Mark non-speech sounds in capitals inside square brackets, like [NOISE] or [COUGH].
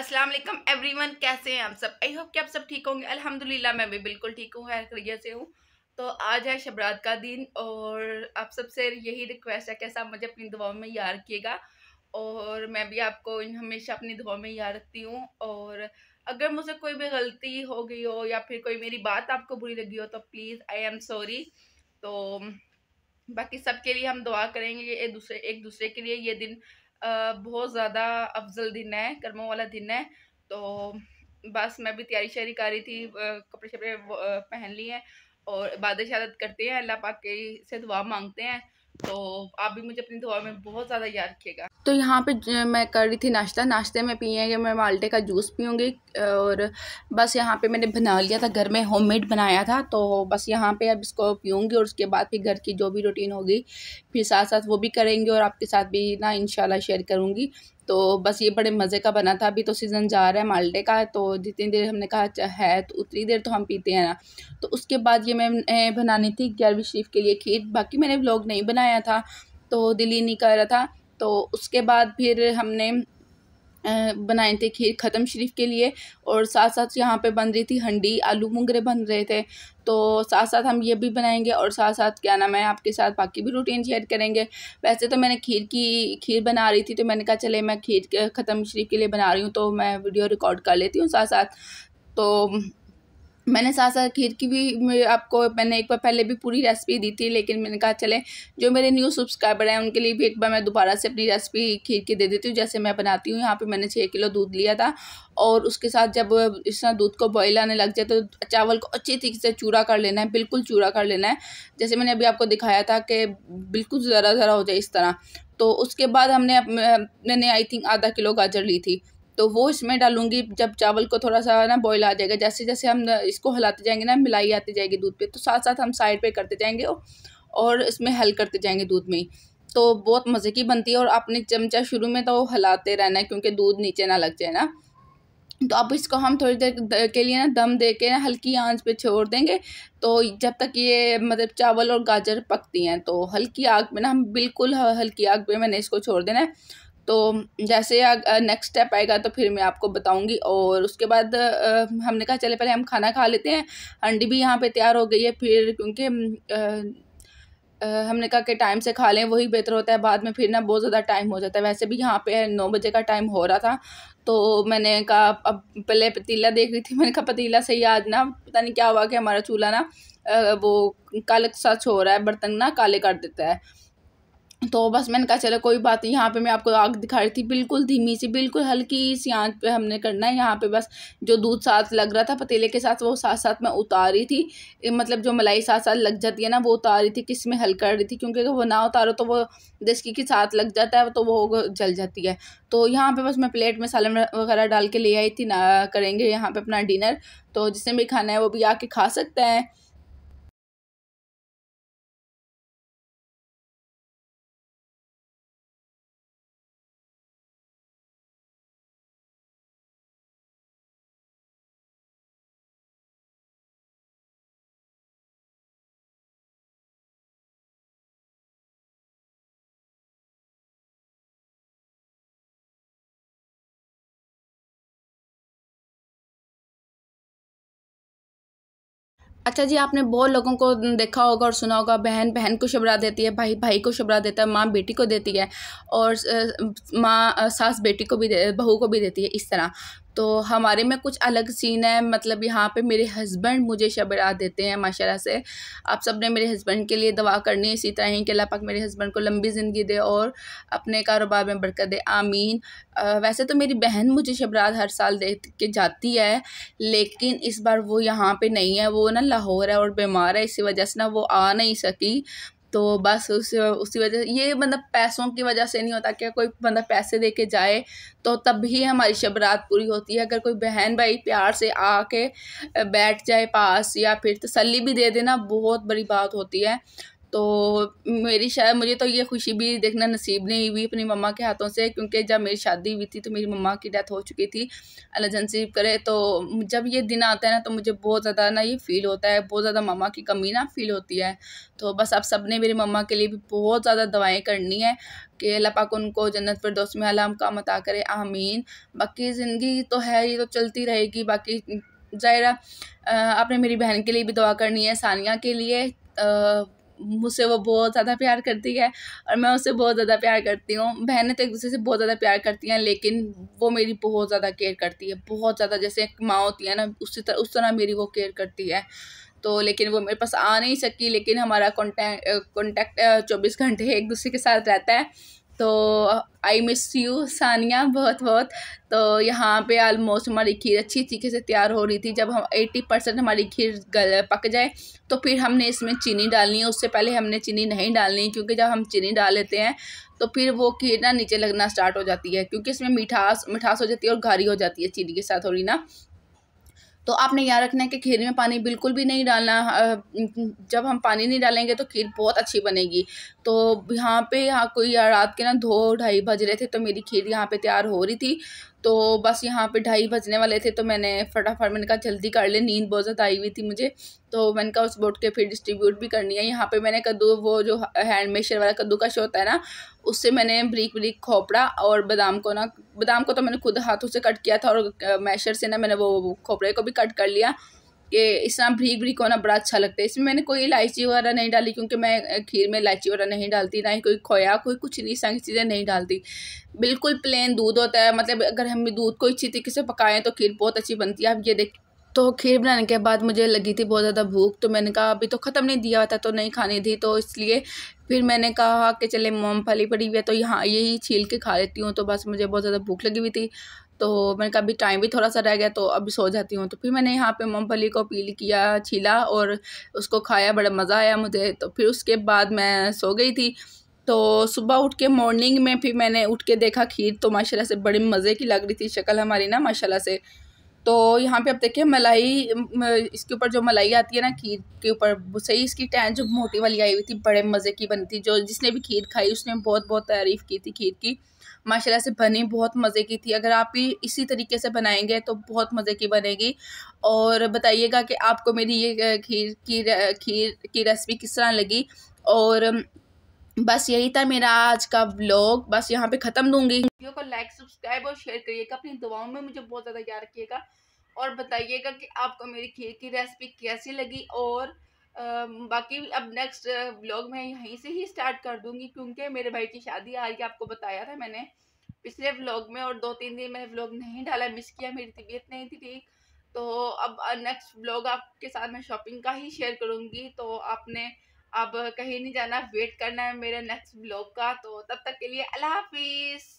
अस्सलाम वालेकुम एवरीवन कैसे हैं आप सब आई होप कि आप सब ठीक होंगे अल्हम्दुलिल्लाह मैं भी बिल्कुल ठीक हूँ हर करियर से हूँ तो आज है शबरात का दिन और आप सबसे यही रिक्वेस्ट है कि मुझे अपनी दुआओं में याद रखिएगा और मैं भी आपको हमेशा अपनी दुआओं में याद रखती हूँ और अगर मुझे कोई भी गलती हो गई हो या फिर कोई मेरी बात आपको बुरी लगी हो तो प्लीज़ आई एम सॉरी तो बाकी सबके लिए हम दुआ करेंगे एक दूसरे एक दूसरे के लिए ये दिन बहुत ज़्यादा अफजल दिन है कर्मों वाला दिन है तो बस मैं भी तैयारी शारी कर रही थी कपड़े शपड़े पहन लिए और इबादत शादत करते हैं अल्लाह पाक के से दुआ मांगते हैं तो आप भी मुझे अपनी दुआ में बहुत ज़्यादा याद रखिएगा तो यहाँ पे मैं कर रही थी नाश्ता नाश्ते में पिएंगे मैं माल्टे का जूस पीऊँगी और बस यहाँ पे मैंने बना लिया था घर में होममेड बनाया था तो बस यहाँ पे अब इसको पीऊँगी और उसके बाद फिर घर की जो भी रूटीन होगी फिर साथ साथ वो भी करेंगे और आपके साथ भी ना इन शेयर करूँगी तो बस ये बड़े मज़े का बना था अभी तो सीज़न जा रहा है माल्टे का तो जितनी देर हमने कहा है तो उतनी देर तो हम पीते हैं ना तो उसके बाद ये मैंने बनानी थी ग्यारहवीं शरीफ के लिए खीर बाकी मैंने व्लॉग नहीं बनाया था तो दिल ही नहीं कर रहा था तो उसके बाद फिर हमने बनाए थे खीर ख़त्म शरीफ के लिए और साथ साथ यहाँ पे बन रही थी हंडी आलू मुंगरे बन रहे थे तो साथ साथ हम ये भी बनाएंगे और साथ साथ क्या नाम है आपके साथ बाकी भी रूटीन शेयर करेंगे वैसे तो मैंने खीर की खीर बना रही थी तो मैंने कहा चले मैं खीर ख़त्म शरीफ के लिए बना रही हूँ तो मैं वीडियो रिकॉर्ड कर लेती हूँ साथ साथ तो मैंने साथ साथ खीर की भी आपको मैंने एक बार पहले भी पूरी रेसिपी दी थी लेकिन मैंने कहा चले जो मेरे न्यू सब्सक्राइबर हैं उनके लिए भी एक बार मैं दोबारा से अपनी रेसिपी खीर की दे देती हूँ जैसे मैं बनाती हूँ यहाँ पे मैंने छः किलो दूध लिया था और उसके साथ जब इस तरह दूध को बॉयल आने लग जाए तो चावल को अच्छी तरीके से चूरा कर लेना है बिल्कुल चूरा कर लेना है जैसे मैंने अभी आपको दिखाया था कि बिल्कुल ज़रा ज़रा हो जाए इस तरह तो उसके बाद हमने मैंने आई थिंक आधा किलो गाजर ली थी तो वो इसमें डालूंगी जब चावल को थोड़ा सा ना बॉयल आ जाएगा जैसे जैसे हम इसको हलाते जाएंगे ना मिलाई आती जाएगी दूध पे तो साथ साथ हम साइड पे करते जाएंगे और इसमें हल करते जाएंगे दूध में तो बहुत मज़े की बनती है और आपने चमचा शुरू में तो हलाते रहना है क्योंकि दूध नीचे ना लग जाए ना तो अब इसको हम थोड़ी देर के लिए ना दम दे के ना हल्की आंच पे छोड़ देंगे तो जब तक ये मतलब चावल और गाजर पकती हैं तो हल्की आग पे ना हम बिल्कुल हल्की आग पे मैंने इसको छोड़ देना है तो जैसे नेक्स्ट स्टेप आएगा तो फिर मैं आपको बताऊंगी और उसके बाद हमने कहा चले पहले हम खाना खा लेते हैं हंडी भी यहाँ पे तैयार हो गई है फिर क्योंकि हमने कहा कि टाइम से खा लें वही बेहतर होता है बाद में फिर ना बहुत ज़्यादा टाइम हो जाता है वैसे भी यहाँ पे नौ बजे का टाइम हो रहा था तो मैंने कहा अब पहले पतीला देख रही थी [LAUGHS] मैंने कहा पतीला सही आज ना पता नहीं क्या हुआ कि हमारा चूल्हा ना वो काले सा हो रहा है बर्तन ना काले कर देता है तो बस मैंने कहा चलो कोई बात नहीं यहाँ पे मैं आपको आग दिखा रही थी बिल्कुल धीमी सी बिल्कुल हल्की सी आंच पे हमने करना है यहाँ पे बस जो दूध साथ लग रहा था पतीले के साथ वो साथ साथ मैं उतार रही थी मतलब जो मलाई साथ साथ लग जाती है ना वो उतार रही थी किस में हल कर रही थी क्योंकि अगर वो ना उतारो तो वो दिस्की के साथ लग जाता है तो वो जल जाती है तो यहाँ पर बस मैं प्लेट में सालन वगैरह डाल के ले आई थी ना करेंगे यहाँ पर अपना डिनर तो जिसने भी खाना है वो भी आके खा सकता है अच्छा जी आपने बहुत लोगों को देखा होगा और सुना होगा बहन बहन को शबरा देती है भाई भाई को शबरा देता है माँ बेटी को देती है और माँ सास बेटी को भी बहू को भी देती है इस तरह तो हमारे में कुछ अलग सीन है मतलब यहाँ पे मेरे हस्बैंड मुझे शबरा देते हैं माशाल्लाह से आप सब ने मेरे हस्बैंड के लिए दवा करनी है इसी तरह ही कि अल्लाह पाक मेरे हस्बैंड को लंबी ज़िंदगी दे और अपने कारोबार में बरकत दे आमीन आ, वैसे तो मेरी बहन मुझे शबरात हर साल दे के जाती है लेकिन इस बार वो यहाँ पर नहीं है वो ना लाहौर है और बीमार है इसी वजह से ना वो आ नहीं सकी तो बस उस उसी वजह ये मतलब पैसों की वजह से नहीं होता कि कोई बंदा मतलब पैसे दे के जाए तो तब भी हमारी शबरात पूरी होती है अगर कोई बहन भाई प्यार से आके बैठ जाए पास या फिर तसली भी दे देना बहुत बड़ी बात होती है तो मेरी शायद मुझे तो ये खुशी भी देखना नसीब नहीं हुई अपनी मम्मा के हाथों से क्योंकि जब मेरी शादी हुई थी तो मेरी मम्मा की डेथ हो चुकी थी अलजनसीब करे तो जब ये दिन आता है ना तो मुझे बहुत ज़्यादा ना ये फील होता है बहुत ज़्यादा मम्मा की कमी ना फील होती है तो बस आप सब ने मेरी मम्मा के लिए भी बहुत ज़्यादा दवाएँ करनी है कि अल्लाह पाक उनको जन्नत पर दोस्त में अला का मता करे आमीन बाकी ज़िंदगी तो है ये तो चलती रहेगी बाकी ज़ाहिर आपने मेरी बहन के लिए भी दुआ करनी है सानिया के लिए मुझसे वो बहुत ज़्यादा प्यार करती है और मैं उससे बहुत ज़्यादा प्यार करती हूँ बहनें तो एक दूसरे से बहुत ज़्यादा प्यार करती हैं लेकिन वो मेरी बहुत ज़्यादा केयर करती है बहुत ज़्यादा जैसे एक माँ होती है ना उसी तरह उस तरह मेरी वो केयर करती है तो लेकिन वो मेरे पास आ नहीं सकी लेकिन हमारा कॉन्टैक्ट कॉन्टैक्ट चौबीस घंटे एक दूसरे के साथ रहता है तो आई मिस यू सानिया बहुत बहुत तो यहाँ पे आलमोस्ट हमारी खीर अच्छी तरीके से तैयार हो रही थी जब हम एट्टी परसेंट हमारी खीर गल पक जाए तो फिर हमने इसमें चीनी डालनी है उससे पहले हमने चीनी नहीं डालनी क्योंकि जब हम चीनी डाल लेते हैं तो फिर वो खीर ना नीचे लगना स्टार्ट हो जाती है क्योंकि इसमें मिठास मिठास हो जाती है और घारी हो जाती है चीनी के साथ थोड़ी ना तो आपने याद रखना है कि खीर में पानी बिल्कुल भी नहीं डालना जब हम पानी नहीं डालेंगे तो खीर बहुत अच्छी बनेगी तो यहाँ पे यहाँ कोई रात के ना दो ढाई बज रहे थे तो मेरी खीर यहाँ पे तैयार हो रही थी तो बस यहाँ पे ढाई बजने वाले थे तो मैंने फटाफट मैंने कहा जल्दी कर ले नींद बहुत ज़्यादा आई हुई थी मुझे तो मैंने कहा उस बोट के फिर डिस्ट्रीब्यूट भी करनी है यहाँ पे मैंने कद्दू वो जो हैंड मेशर वाला कद्दू का शो होता है ना उससे मैंने ब्रीक ब्रीक खोपड़ा और बादाम को ना बादाम को तो मैंने खुद हाथों से कट किया था और मैशर से ना मैंने वो खोपड़े को भी कट कर लिया कि इस तरह भरीक भीग होना बड़ा अच्छा लगता है इसमें मैंने कोई इलायची वगैरह नहीं डाली क्योंकि मैं खीर में इलायची वगैरह नहीं डालती ना ही कोई खोया कोई कुछ नहीं सारी चीज़ें नहीं डालती बिल्कुल प्लेन दूध होता है मतलब अगर हम दूध को अच्छी तरीके से पकाएं तो खीर बहुत अच्छी बनती है आप ये देख तो खीर बनाने के बाद मुझे लगी थी बहुत ज़्यादा भूख तो मैंने कहा अभी तो ख़त्म नहीं दिया हुआ था तो नहीं खानी थी तो इसलिए फिर मैंने कहा कि चले मूँगफली पड़ी हुई है तो यहाँ यही छील के खा लेती हूँ तो बस मुझे बहुत ज़्यादा भूख लगी हुई थी तो मैंने कहा अभी टाइम भी थोड़ा सा रह गया तो अभी सो जाती हूँ तो फिर मैंने यहाँ पर मूँगफली को पील किया छीला और उसको खाया बड़ा मज़ा आया मुझे तो फिर उसके बाद मैं सो गई थी तो सुबह उठ के मॉर्निंग में फिर मैंने उठ के देखा खीर तो माशाला से बड़ी मज़े की लग रही थी शक्ल हमारी ना माशाला से तो यहाँ पे आप देखिए मलाई इसके ऊपर जो मलाई आती है ना खीर के ऊपर सही इसकी टैन जो मोटी वाली आई हुई थी बड़े मज़े की बनी थी जो जिसने भी खीर खाई उसने बहुत बहुत तारीफ़ की थी खीर की माशाल्लाह से बनी बहुत मज़े की थी अगर आप भी इसी तरीके से बनाएंगे तो बहुत मज़े की बनेगी और बताइएगा कि आपको मेरी ये खीर की खीर की रेसिपी किस तरह लगी और बस यही था मेरा आज का व्लॉग बस यहाँ पे ख़त्म दूंगी वीडियो को लाइक सब्सक्राइब और शेयर करिएगा अपनी दुआओं में मुझे बहुत ज़्यादा याद रखिएगा और बताइएगा कि आपको मेरी खीर की रेसिपी कैसी लगी और आ, बाकी अब नेक्स्ट व्लॉग मैं यहीं से ही स्टार्ट कर दूंगी क्योंकि मेरे भाई की शादी आ रही है आपको बताया था मैंने पिछले व्लॉग में और दो तीन दिन मैंने व्लॉग नहीं डाला मिस किया मेरी तबीयत नहीं थी ठीक तो अब नेक्स्ट व्लॉग आपके साथ मैं शॉपिंग का ही शेयर करूँगी तो आपने अब कहीं नहीं जाना वेट करना है मेरे नेक्स्ट ब्लॉग का तो तब तक के लिए अल्लाह हाफिज़